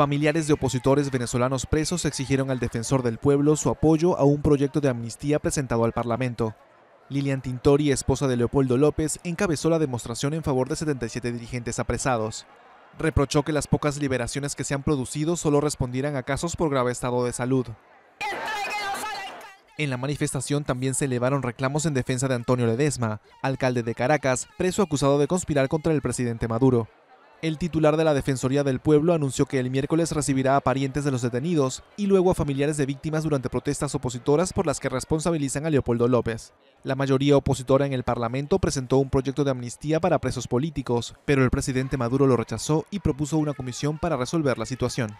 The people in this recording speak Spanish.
Familiares de opositores venezolanos presos exigieron al defensor del pueblo su apoyo a un proyecto de amnistía presentado al Parlamento. Lilian Tintori, esposa de Leopoldo López, encabezó la demostración en favor de 77 dirigentes apresados. Reprochó que las pocas liberaciones que se han producido solo respondieran a casos por grave estado de salud. En la manifestación también se elevaron reclamos en defensa de Antonio Ledesma, alcalde de Caracas, preso acusado de conspirar contra el presidente Maduro. El titular de la Defensoría del Pueblo anunció que el miércoles recibirá a parientes de los detenidos y luego a familiares de víctimas durante protestas opositoras por las que responsabilizan a Leopoldo López. La mayoría opositora en el Parlamento presentó un proyecto de amnistía para presos políticos, pero el presidente Maduro lo rechazó y propuso una comisión para resolver la situación.